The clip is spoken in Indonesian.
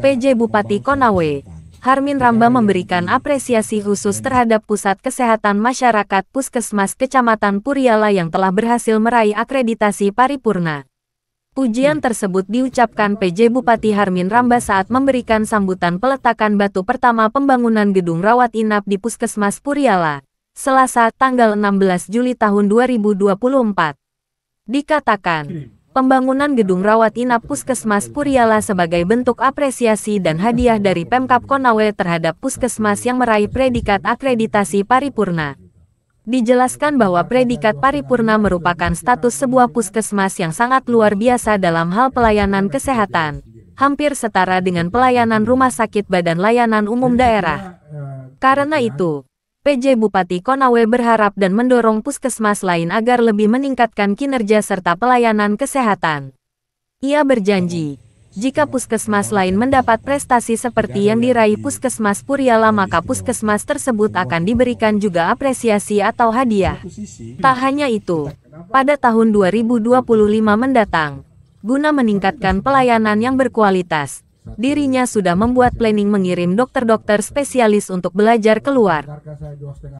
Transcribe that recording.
PJ Bupati Konawe, Harmin Ramba memberikan apresiasi khusus terhadap Pusat Kesehatan Masyarakat Puskesmas Kecamatan Puriala yang telah berhasil meraih akreditasi paripurna. Pujian tersebut diucapkan PJ Bupati Harmin Ramba saat memberikan sambutan peletakan batu pertama pembangunan gedung rawat inap di Puskesmas Puriala, Selasa, tanggal 16 Juli tahun 2024. Dikatakan, pembangunan gedung rawat inap Puskesmas Puriala sebagai bentuk apresiasi dan hadiah dari Pemkap Konawe terhadap Puskesmas yang meraih predikat akreditasi paripurna. Dijelaskan bahwa predikat paripurna merupakan status sebuah puskesmas yang sangat luar biasa dalam hal pelayanan kesehatan, hampir setara dengan pelayanan rumah sakit badan layanan umum daerah. Karena itu, PJ Bupati Konawe berharap dan mendorong puskesmas lain agar lebih meningkatkan kinerja serta pelayanan kesehatan. Ia berjanji, jika puskesmas lain mendapat prestasi seperti yang diraih puskesmas Puriala maka puskesmas tersebut akan diberikan juga apresiasi atau hadiah. Tak hanya itu, pada tahun 2025 mendatang, guna meningkatkan pelayanan yang berkualitas, Dirinya sudah membuat planning mengirim dokter-dokter spesialis untuk belajar keluar.